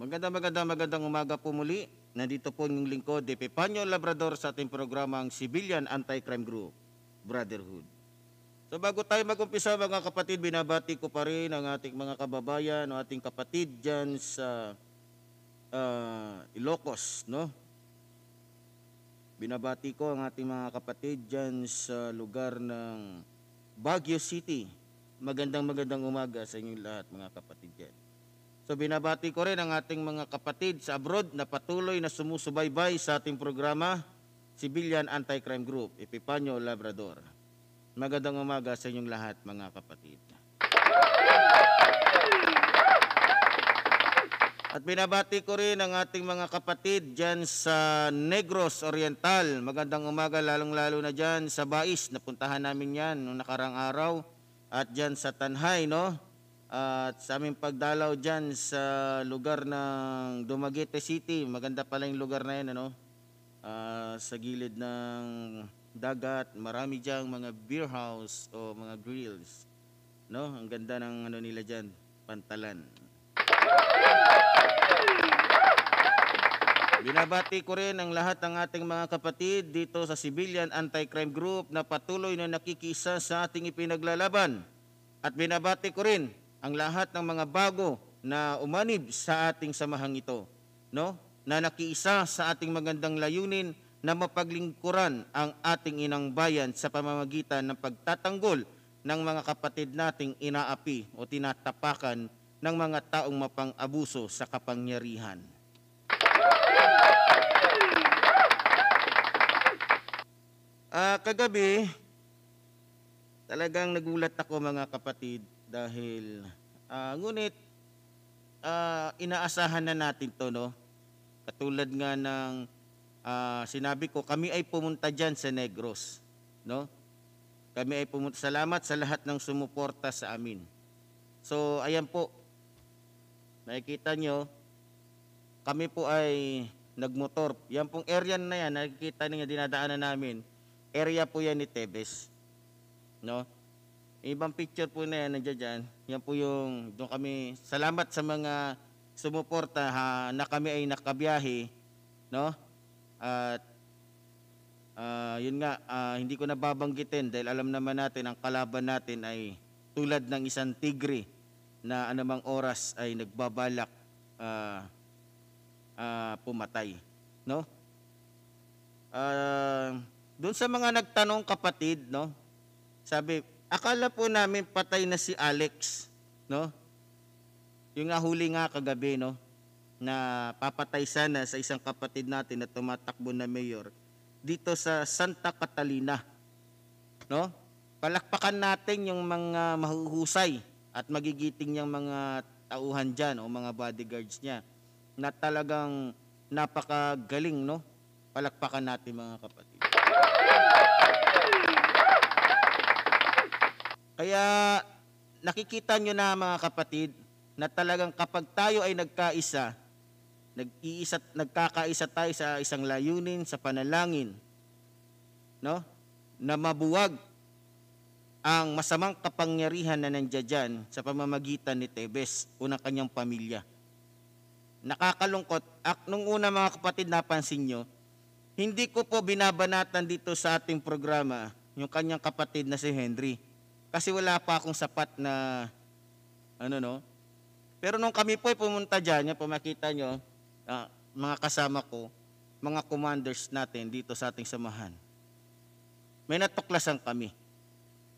Maganda maganda magandang umaga po muli. Nandito po yung lingkod, Epipanyo Labrador sa ating programang Civilian Anti-Crime Group, Brotherhood. So bago tayo mag-umpisa mga kapatid, binabati ko pa rin ang ating mga kababayan o ating kapatid dyan sa uh, Ilocos, no? Binabati ko ang ating mga kapatid dyan sa lugar ng Baguio City. Magandang magandang umaga sa inyong lahat mga kapatid dyan. So binabati ko rin ang ating mga kapatid sa abroad na patuloy na sumusubaybay sa ating programa, Civilian Anti-Crime Group, Epipanyo, Labrador. Magandang umaga sa inyong lahat mga kapatid. At binabati ko rin ang ating mga kapatid dyan sa Negros Oriental. Magandang umaga lalong-lalo na dyan sa Bais. Napuntahan namin yan noong nakarang araw. At dyan sa Tanhay, no? At sa aming pagdalaw dyan sa lugar ng Dumaguete City, maganda pala yung lugar na yan, ano? Uh, sa gilid ng dagat, marami diyang mga beer house o mga grills. No? Ang ganda ng ano nila dyan, pantalan. Binabati ko rin ang lahat ng ating mga kapatid dito sa Civilian Anti-Crime Group na patuloy na nakikisa sa ating ipinaglalaban. At binabati ko rin ang lahat ng mga bago na umanib sa ating samahang ito, no? Na nakiisa sa ating magandang layunin na mapaglingkuran ang ating inang bayan sa pamamagitan ng pagtatanggol ng mga kapatid nating inaapi o tinatapakan ng mga taong mapang-abuso sa kapangyarihan. Uh, kagabi, talagang nagulat ako mga kapatid dahil uh, ngunit uh, inaasahan na natin to no katulad nga ng uh, sinabi ko kami ay pumunta diyan sa Negros no kami ay pumunta salamat sa lahat ng sumuporta sa amin so ayan po nakikita nyo kami po ay nagmotor yan pong area na yan nakikita niyo dinadaanan namin area po yan ni Tebes no Ibang picture po na yan, nandiyan dyan. Yan po yung, doon kami, salamat sa mga sumuporta ha, na kami ay nakabiyahe, no? At, uh, yun nga, uh, hindi ko nababanggitin dahil alam naman natin, ang kalaban natin ay tulad ng isang tigre na anumang oras ay nagbabalak uh, uh, pumatay, no? Uh, doon sa mga nagtanong kapatid, no? Sabi, Akala po namin patay na si Alex, no? Yung nga huli nga kagabi, no? Na papatay sana sa isang kapatid natin na tumatakbo na mayor dito sa Santa Catalina, no? Palakpakan natin yung mga mahuhusay at magigiting niyang mga tauhan dyan o mga bodyguards niya na talagang napakagaling, no? Palakpakan natin mga kapatid. Kaya nakikita nyo na mga kapatid na talagang kapag tayo ay nagkaisa, nag-iisa, nagkakaisa tayo sa isang layunin, sa panalangin, no? na mabuwag ang masamang kapangyarihan na nandiyan sa pamamagitan ni Tebes o ng kanyang pamilya. Nakakalungkot, at nung una mga kapatid napansin nyo, hindi ko po binabanatan dito sa ating programa yung kanyang kapatid na si Henry. Kasi wala pa akong sapat na, ano no. Pero nung kami po ay pumunta diyan, po makita nyo, uh, mga kasama ko, mga commanders natin dito sa ating samahan. May natuklasan kami.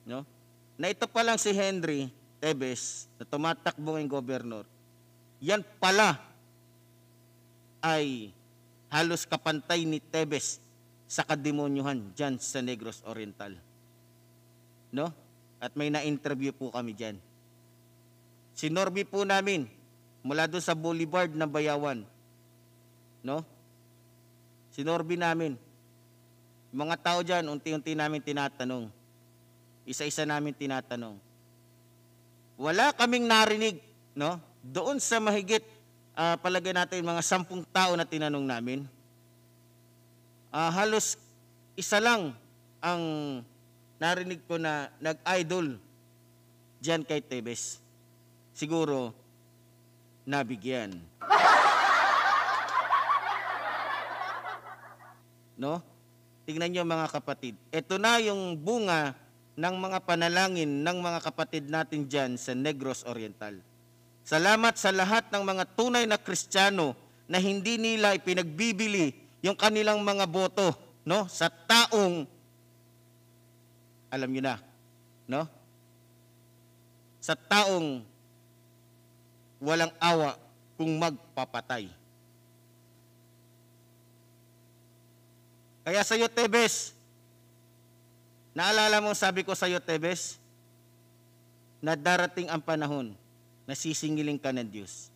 No? Na ito pa lang si Henry Tebes na tumatakbo ng governor. Yan pala ay halos kapantay ni Tebes sa kademonyuhan diyan sa Negros Oriental. No? at may na-interview po kami dyan. Sinorbi po namin mula doon sa Boulevard na Bayawan. No? Si Sinorbi namin. Mga tao dyan, unti-unti namin tinatanong. Isa-isa namin tinatanong. Wala kaming narinig, no? Doon sa mahigit, uh, palagay natin mga sampung tao na tinanong namin, uh, halos isa lang ang narinig ko na nag-idol dyan kay Tebes. Siguro, nabigyan. No? Tingnan nyo mga kapatid. Ito na yung bunga ng mga panalangin ng mga kapatid natin dyan sa Negros Oriental. Salamat sa lahat ng mga tunay na Kristiyano na hindi nila ipinagbibili yung kanilang mga boto no sa taong alam nyo na. No? Sa taong walang awa kung magpapatay. Kaya sa iyo, Tebes, naalala mo sabi ko sa iyo, Tebes, na darating ang panahon na sisingiling ka ng Diyos.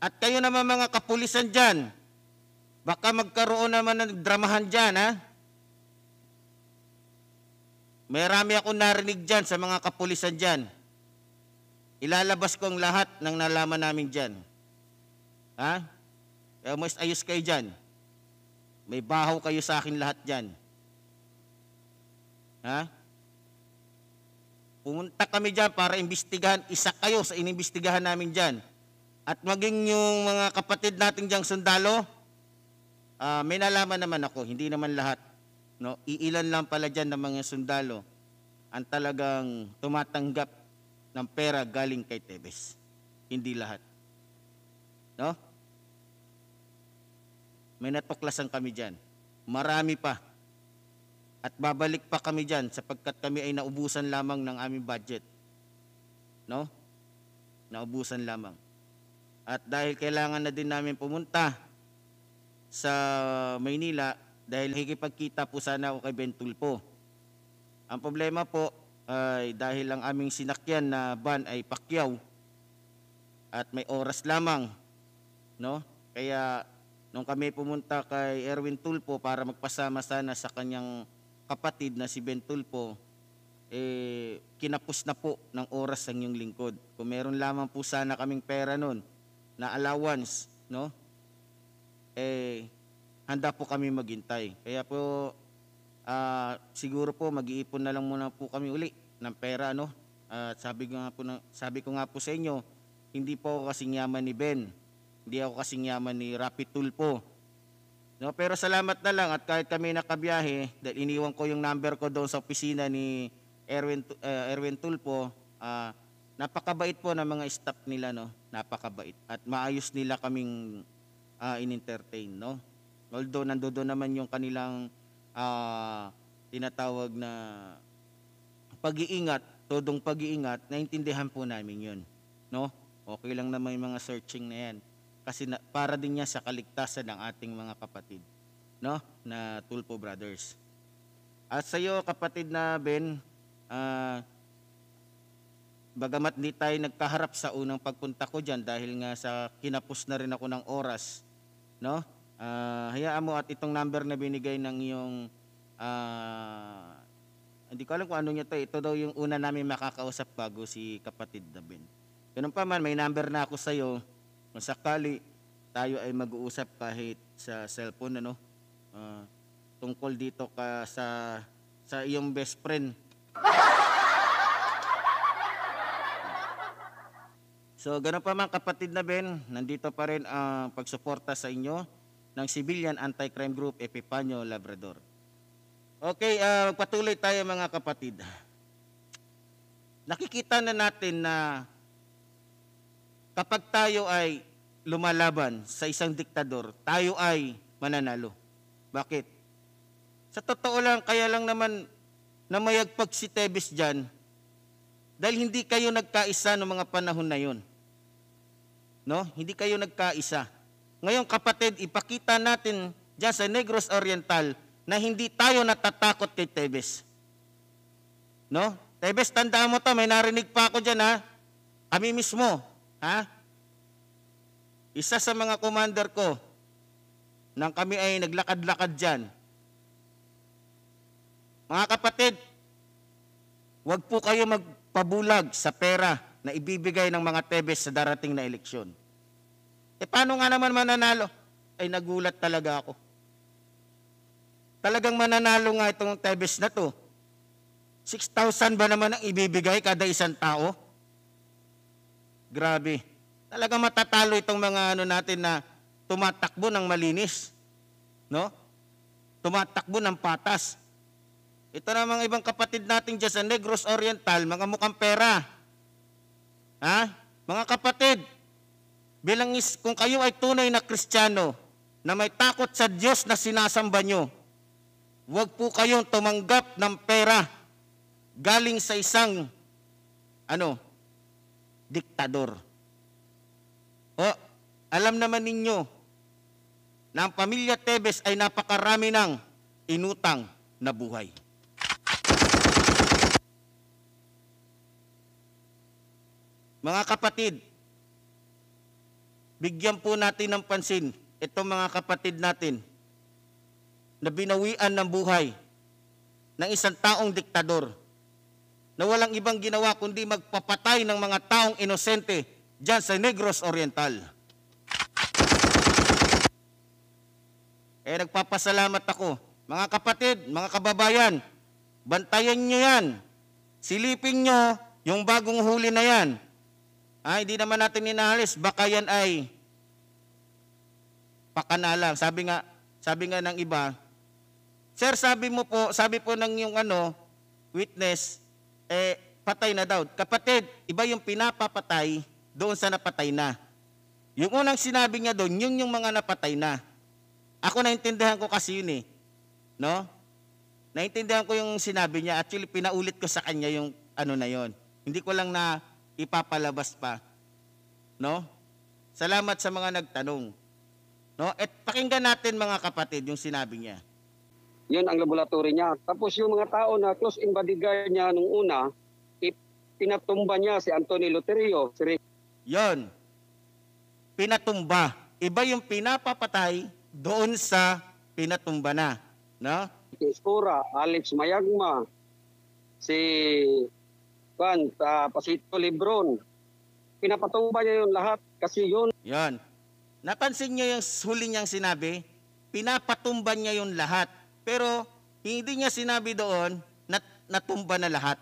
At kayo naman mga kapulisan dyan, baka magkaroon naman ng dramahan dyan, ha? Marami akong narinig dyan sa mga kapulisan dyan. Ilalabas ko ang lahat ng nalaman namin dyan. Ha? Kaya eh, mas ayos kayo dyan. May baho kayo sa akin lahat dyan. Ha? Pumunta kami dyan para imbestigahan. Isa kayo sa inimbestigahan namin dyan. At maging yung mga kapatid natin diyang sundalo, uh, may nalaman naman ako, hindi naman lahat. No, iilan lang pala diyan ng mga sundalo ang talagang tumatanggap ng pera galing kay Tebes. Hindi lahat. No? May natuklasan kami diyan. Marami pa. At babalik pa kami diyan sapagkat kami ay naubusan lamang ng aming budget. No? Naubusan lamang. At dahil kailangan na din namin pumunta sa Maynila, dahil hikipagkita po sana ako kay Bentulpo. Ang problema po ay dahil ang aming sinakyan na van ay pakyaw at may oras lamang. No? Kaya nung kami pumunta kay Erwin Tulpo para magpasama sana sa kanyang kapatid na si Bentulpo, eh, kinapos na po ng oras ang iyong lingkod. Kung meron lamang po sana kaming pera noon na allowance, no? Eh, handa po kami maghintay. Kaya po, uh, siguro po mag-iipon na lang muna po kami uli ng pera. No? Uh, sabi, ko nga po na, sabi ko nga po sa inyo, hindi po ako kasing yaman ni Ben. Hindi ako kasing yaman ni Rapid Tulpo. No, pero salamat na lang at kahit kami nakabiyahe, dahil iniwan ko yung number ko doon sa opisina ni Erwin, uh, Erwin Tulpo, uh, ah, napakabait po ng mga staff nila, no? napakabait. At maayos nila kaming uh, in-entertain. No? Although nandoon naman yung kanilang uh, tinatawag na pag-iingat, todong pag-iingat, naintindihan po namin yun. No? Okay lang naman yung mga searching na yan. Kasi na, para din niya sa kaligtasan ng ating mga kapatid. No? Na Tulpo Brothers. At sa iyo, kapatid na Ben, uh, bagamat di tayo nagkaharap sa unang pagpunta ko dyan dahil nga sa kinapos na rin ako ng oras, no? Uh, hayaan mo at itong number na binigay ng iyong uh, hindi ko alam kung ano niya to. Eh. Ito daw yung una namin makakausap bago si kapatid Dabin. Ganun pa man, may number na ako sa'yo. Kung sakali, tayo ay mag-uusap kahit sa cellphone, ano? Uh, tungkol dito ka sa, sa iyong best friend. so, ganun pa man, kapatid na Ben, nandito pa rin ang uh, pagsuporta sa inyo ng Civilian Anti-Crime Group Epipanyo Labrador. Okay, uh, patuloy tayo mga kapatid. Nakikita na natin na kapag tayo ay lumalaban sa isang diktador, tayo ay mananalo. Bakit? Sa totoo lang, kaya lang naman na namayagpag si Tebes dyan dahil hindi kayo nagkaisa noong mga panahon na yun. No? Hindi kayo nagkaisa. Ngayon kapatid, ipakita natin dyan sa Negros Oriental na hindi tayo natatakot kay Tebes. No? Tebes, tandaan mo to, may narinig pa ako dyan ha. Kami mismo, ha? Isa sa mga commander ko, nang kami ay naglakad-lakad dyan. Mga kapatid, huwag po kayo magpabulag sa pera na ibibigay ng mga Tebes sa darating na eleksyon. Eh paano nga naman mananalo? Ay nagulat talaga ako. Talagang mananalo nga itong Tebes na to. 6,000 ba naman ang ibibigay kada isang tao? Grabe. Talagang matatalo itong mga ano natin na tumatakbo ng malinis. No? Tumatakbo ng patas. Ito na mga ibang kapatid natin dyan sa Negros Oriental, mga mukhang pera. Ha? Mga kapatid, bilang is, kung kayo ay tunay na Kristiyano na may takot sa Diyos na sinasamba nyo, huwag po kayong tumanggap ng pera galing sa isang ano, diktador. O, alam naman ninyo na ang pamilya Tebes ay napakarami ng inutang na buhay. Mga kapatid, Bigyan po natin ng pansin itong mga kapatid natin na binawian ng buhay ng isang taong diktador na walang ibang ginawa kundi magpapatay ng mga taong inosente dyan sa Negros Oriental. Eh nagpapasalamat ako. Mga kapatid, mga kababayan, bantayan nyo yan. Silipin nyo yung bagong huli na yan. Ah, hindi naman natin inalis. Baka yan ay pakanala. Sabi nga, sabi nga ng iba, Sir, sabi mo po, sabi po ng yung ano, witness, eh, patay na daw. Kapatid, iba yung pinapapatay doon sa napatay na. Yung unang sinabi niya doon, yung yung mga napatay na. Ako naintindihan ko kasi yun eh. No? Naintindihan ko yung sinabi niya. Actually, pinaulit ko sa kanya yung ano na yon. Hindi ko lang na ipapalabas pa. No? Salamat sa mga nagtanong. No? At pakinggan natin mga kapatid yung sinabi niya. Yun ang laboratory niya. Tapos yung mga tao na close in bodyguard niya nung una, pinatumba niya si Anthony Luterio. Si Rick. Yun. Pinatumba. Iba yung pinapapatay doon sa pinatumba na. No? Si Escura, Alex Mayagma, si kan sa Pasito Lebron. Pinapatuba niya yung lahat kasi yun. Yan. Napansin niyo yung huli niyang sinabi? Pinapatumba niya yung lahat. Pero hindi niya sinabi doon na natumba na lahat.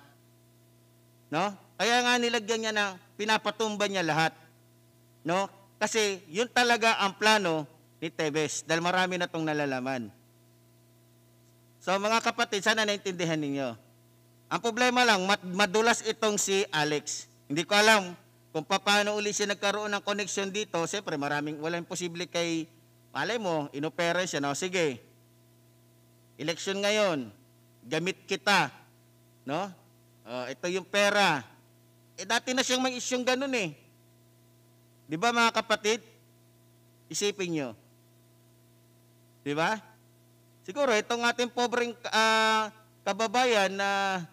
No? Kaya nga nilagyan niya na pinapatumba niya lahat. No? Kasi yun talaga ang plano ni Tevez dahil marami na itong nalalaman. So mga kapatid, sana naintindihan ninyo. Ang problema lang, madulas itong si Alex. Hindi ko alam kung paano uli siya nagkaroon ng connection dito. Siyempre, maraming walang posible kay, malay mo, inopera siya. No? Sige, election ngayon, gamit kita. No? Uh, ito yung pera. Eh, dati na siyang may isyong ganun eh. Di ba mga kapatid? Isipin nyo. Di ba? Siguro itong ating pobreng uh, kababayan na uh,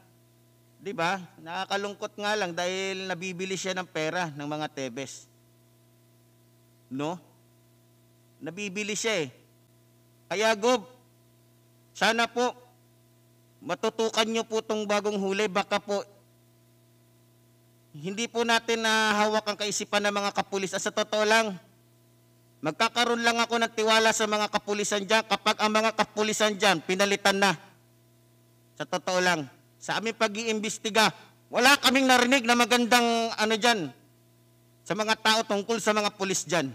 'Di ba? Nakakalungkot nga lang dahil nabibili siya ng pera ng mga Tebes. No? Nabibili siya eh. Kaya Gob, sana po matutukan niyo po tong bagong huli baka po hindi po natin nahawak ang kaisipan ng mga kapulis. At sa totoo lang, Magkakaroon lang ako ng tiwala sa mga kapulisan dyan kapag ang mga kapulisan dyan pinalitan na. Sa totoo lang sa aming pag-iimbestiga, wala kaming narinig na magandang ano dyan sa mga tao tungkol sa mga pulis dyan.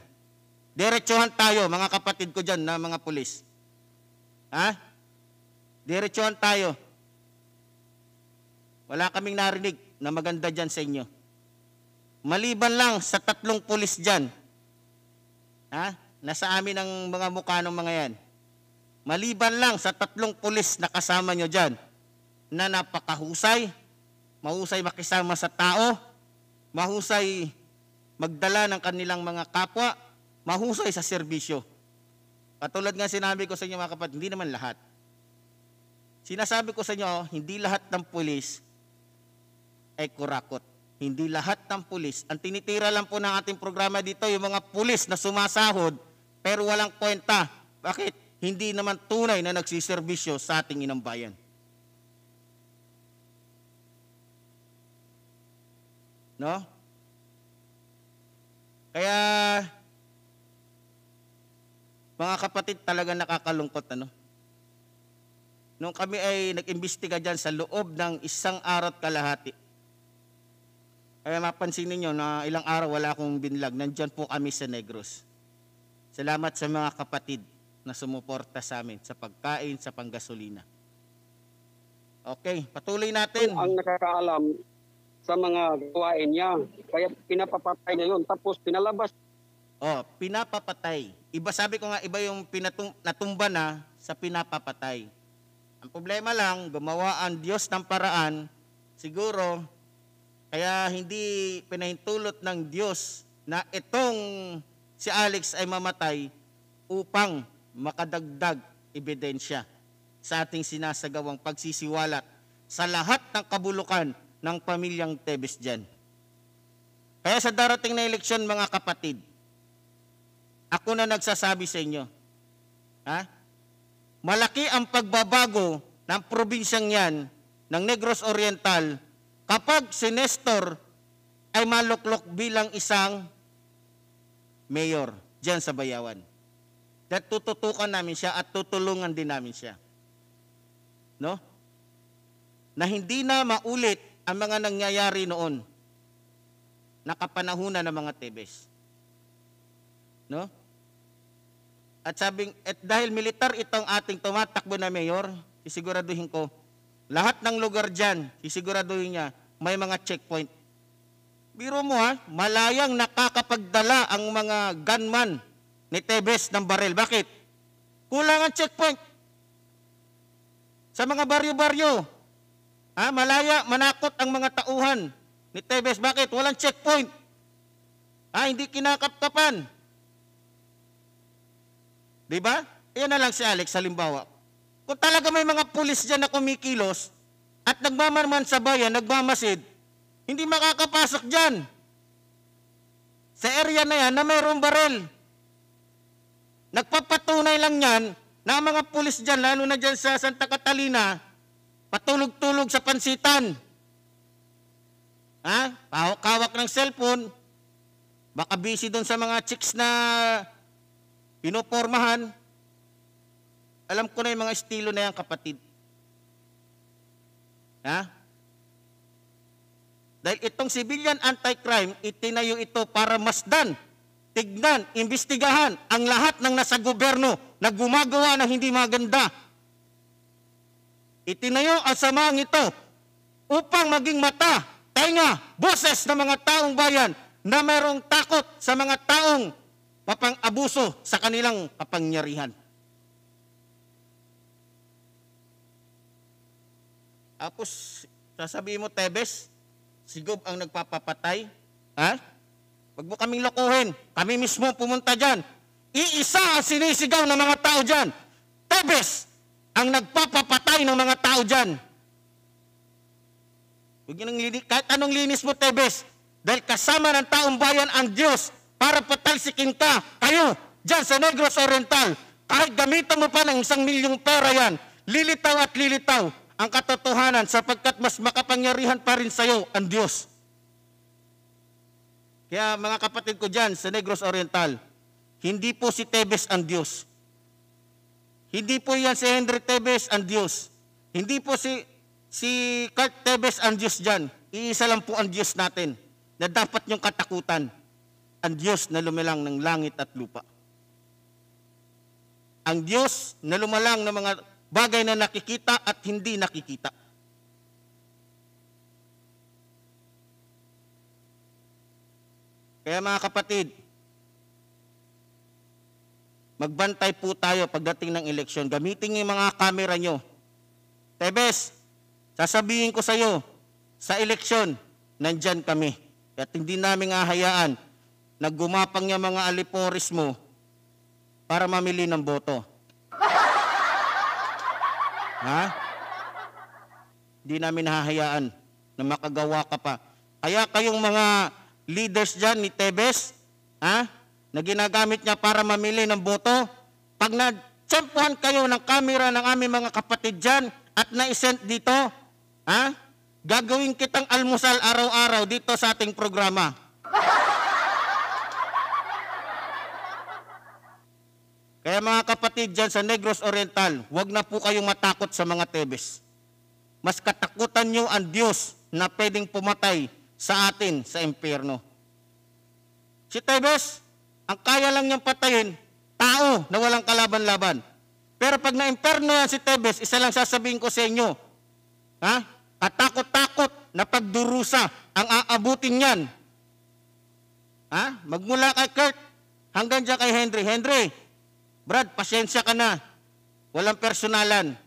Diretsuhan tayo, mga kapatid ko dyan na mga pulis. Ha? Diretsuhan tayo. Wala kaming narinig na maganda dyan sa inyo. Maliban lang sa tatlong pulis dyan. Ha? Nasa amin ang mga mukha ng mga yan. Maliban lang sa tatlong pulis na kasama nyo dyan na napakahusay, mahusay makisama sa tao, mahusay magdala ng kanilang mga kapwa, mahusay sa serbisyo. Katulad nga sinabi ko sa inyo mga kapatid, hindi naman lahat. Sinasabi ko sa inyo, hindi lahat ng pulis ay kurakot. Hindi lahat ng pulis. Ang tinitira lang po ng ating programa dito, yung mga pulis na sumasahod pero walang kwenta. Bakit? Hindi naman tunay na nagsiservisyo sa ating inang bayan. No? Kaya, mga kapatid, talaga nakakalungkot, ano? Nung kami ay nag-imbestiga dyan sa loob ng isang araw at kalahati, kaya mapansin ninyo na ilang araw wala akong binlag. Nandyan po kami sa Negros. Salamat sa mga kapatid na sumuporta sa amin sa pagkain, sa panggasolina. Okay, patuloy natin. Ang nakakaalam, sa mga gawain niya. Kaya pinapapatay niya yun. Tapos pinalabas. Oh, pinapapatay. Iba sabi ko nga, iba yung pinatum- natumba na sa pinapapatay. Ang problema lang, gumawa ang Diyos ng paraan, siguro, kaya hindi pinahintulot ng Diyos na itong si Alex ay mamatay upang makadagdag ebidensya sa ating sinasagawang pagsisiwalat sa lahat ng kabulukan ng pamilyang Tebes dyan. Kaya sa darating na eleksyon, mga kapatid, ako na nagsasabi sa inyo, ha? malaki ang pagbabago ng probinsyang yan, ng Negros Oriental, kapag si Nestor ay maluklok bilang isang mayor dyan sa Bayawan. That tututukan namin siya at tutulungan din namin siya. No? Na hindi na maulit ang mga nangyayari noon nakapanahuna ng mga Tebes. No? At sabing, at dahil militar itong ating tumatakbo na mayor, isiguraduhin ko, lahat ng lugar dyan, isiguraduhin niya, may mga checkpoint. Biro mo ha, malayang nakakapagdala ang mga gunman ni Tebes ng baril. Bakit? Kulang ang checkpoint. Sa mga baryo-baryo, Ah, malaya, manakot ang mga tauhan ni Tebes. Bakit? Walang checkpoint. Ah, hindi kinakaptapan. Di ba? Iyan na lang si Alex, halimbawa. Kung talaga may mga pulis dyan na kumikilos at nagmamarman sa bayan, nagmamasid, hindi makakapasok dyan. Sa area na yan na mayroong barel. Nagpapatunay lang yan na mga pulis dyan, lalo na dyan sa Santa Catalina, patulog-tulog sa pansitan. Ha? Kawak ng cellphone. Baka busy doon sa mga chicks na pinopormahan. Alam ko na yung mga estilo na yan, kapatid. Ha? Dahil itong civilian anti-crime, itinayo ito para masdan, tignan, imbestigahan ang lahat ng nasa gobyerno na gumagawa ng hindi maganda Itinayo ang samang ito upang maging mata, tenga, boses ng mga taong bayan na mayroong takot sa mga taong papang abuso sa kanilang kapangyarihan. Tapos, sasabihin mo, Tebes, si Gob ang nagpapapatay. Ha? Huwag mo kaming lokohin. Kami mismo pumunta dyan. Iisa ang sinisigaw ng mga tao dyan. Tebes, ang nagpapapatay ng mga tao dyan. Huwag nang linis, kahit anong linis mo, Tebes, dahil kasama ng taong bayan ang Diyos para patalsikin ka, kayo, dyan sa Negros Oriental. Kahit gamitan mo pa ng isang milyong pera yan, lilitaw at lilitaw ang katotohanan sapagkat mas makapangyarihan pa rin sa ang Diyos. Kaya mga kapatid ko dyan sa Negros Oriental, hindi po si Tebes ang Diyos. Hindi po yan si Henry Tevez ang Diyos. Hindi po si, si Kurt Tevez ang Diyos dyan. Iisa lang po ang Diyos natin na dapat yung katakutan. Ang Diyos na lumilang ng langit at lupa. Ang Diyos na lumalang ng mga bagay na nakikita at hindi nakikita. Kaya mga kapatid, Magbantay po tayo pagdating ng eleksyon. Gamitin niyo yung mga kamera niyo. Tebes, sasabihin ko sa iyo, sa eleksyon, nandyan kami. At hindi namin ahayaan na gumapang niya mga alipores mo para mamili ng boto. ha? Hindi namin hahayaan na makagawa ka pa. Kaya kayong mga leaders dyan ni Tebes, ha? na ginagamit niya para mamili ng boto, pag na-tsampuhan kayo ng kamera ng aming mga kapatid dyan at na-send dito, ha? gagawin kitang almusal araw-araw dito sa ating programa. Kaya mga kapatid dyan sa Negros Oriental, huwag na po kayong matakot sa mga Tebes. Mas katakutan nyo ang Diyos na pwedeng pumatay sa atin sa impyerno. Si Tebes, ang kaya lang niyang patayin, tao na walang kalaban-laban. Pero pag na-imperno yan si Tebes, isa lang sasabihin ko sa inyo, ha? at takot na pagdurusa ang aabutin niyan. Ha? Magmula kay Kurt hanggang dyan kay Henry. Henry, Brad, pasensya ka na. Walang personalan.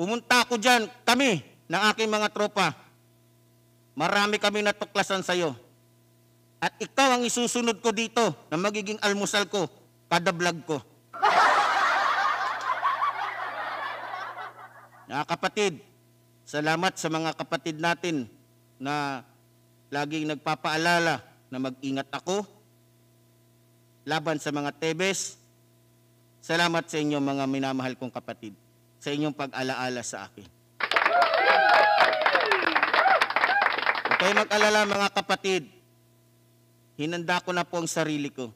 Pumunta ako dyan, kami, ng aking mga tropa. Marami kami natuklasan sa'yo. At ikaw ang isusunod ko dito na magiging almusal ko kada vlog ko. Mga kapatid, salamat sa mga kapatid natin na laging nagpapaalala na mag-ingat ako laban sa mga tebes. Salamat sa inyo mga minamahal kong kapatid sa inyong pag-alaala sa akin. Huwag kayong mag-alala mga kapatid hinanda ko na po ang sarili ko.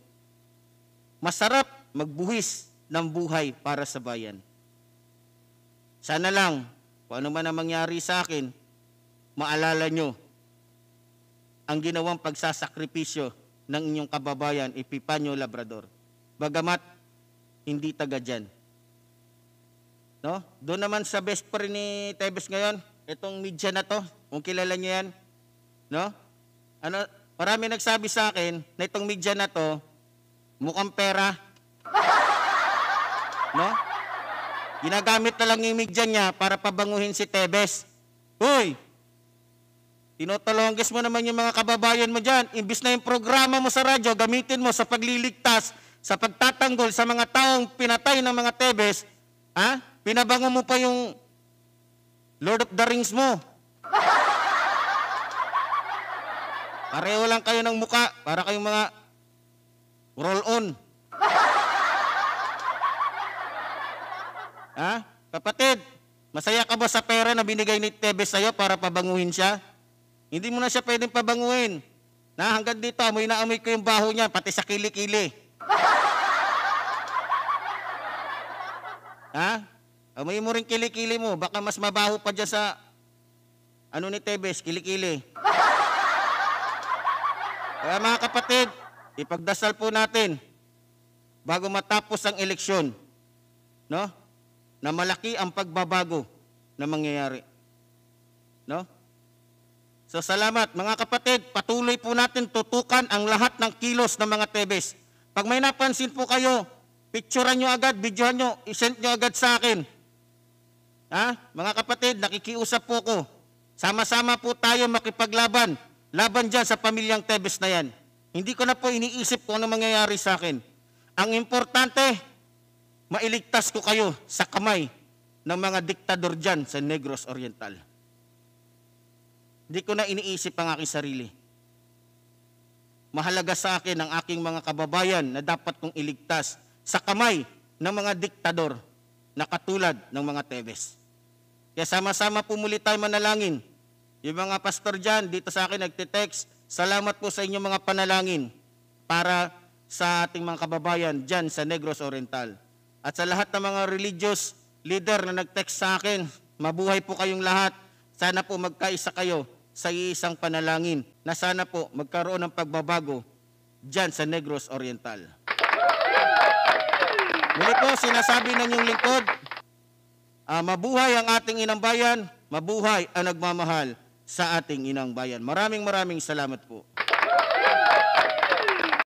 Masarap magbuhis ng buhay para sa bayan. Sana lang, kung ano man ang mangyari sa akin, maalala nyo ang ginawang pagsasakripisyo ng inyong kababayan, Epipanyo Labrador. Bagamat, hindi taga dyan. No? Doon naman sa best friend ni Tebes ngayon, itong media na to, kung kilala nyo yan, no? Ano, Marami nagsabi sa akin na itong media na to, mukhang pera. No? Ginagamit na lang yung media niya para pabanguhin si Tebes. Uy! Tinotolongges mo naman yung mga kababayan mo dyan. Imbis na yung programa mo sa radyo, gamitin mo sa pagliligtas, sa pagtatanggol sa mga taong pinatay ng mga Tebes, ha? Pinabango mo pa yung Lord of the Rings mo. Pareho lang kayo ng muka para kayong mga roll on. ha? Kapatid, masaya ka ba sa pera na binigay ni Tebes sa'yo para pabanguhin siya? Hindi mo na siya pwedeng pabanguhin. Na hanggang dito, amoy na amoy ko yung baho niya, pati sa kilikili. ha? Amoy mo rin kilikili mo, baka mas mabaho pa dyan sa ano ni Tebes, kilikili. Kaya mga kapatid, ipagdasal po natin bago matapos ang eleksyon, no? Na malaki ang pagbabago na mangyayari. No? So salamat mga kapatid, patuloy po natin tutukan ang lahat ng kilos ng mga Tebes. Pag may napansin po kayo, picturean nyo agad, videohan nyo, isend nyo agad sa akin. Ha? Mga kapatid, nakikiusap po ko. Sama-sama po tayo makipaglaban Laban dyan sa pamilyang Tebes na yan. Hindi ko na po iniisip kung ano mangyayari sa akin. Ang importante, mailigtas ko kayo sa kamay ng mga diktador dyan sa Negros Oriental. Hindi ko na iniisip ang aking sarili. Mahalaga sa akin ang aking mga kababayan na dapat kong iligtas sa kamay ng mga diktador na katulad ng mga Tebes. Kaya sama-sama po tayo manalangin yung mga pastor dyan, dito sa akin nagtitext, salamat po sa inyong mga panalangin para sa ating mga kababayan dyan sa Negros Oriental. At sa lahat ng mga religious leader na nag-text sa akin, mabuhay po kayong lahat. Sana po magkaisa kayo sa isang panalangin na sana po magkaroon ng pagbabago dyan sa Negros Oriental. Muli po, sinasabi ng inyong lingkod, uh, mabuhay ang ating inang bayan, mabuhay ang nagmamahal sa ating inang bayan. Maraming maraming salamat po.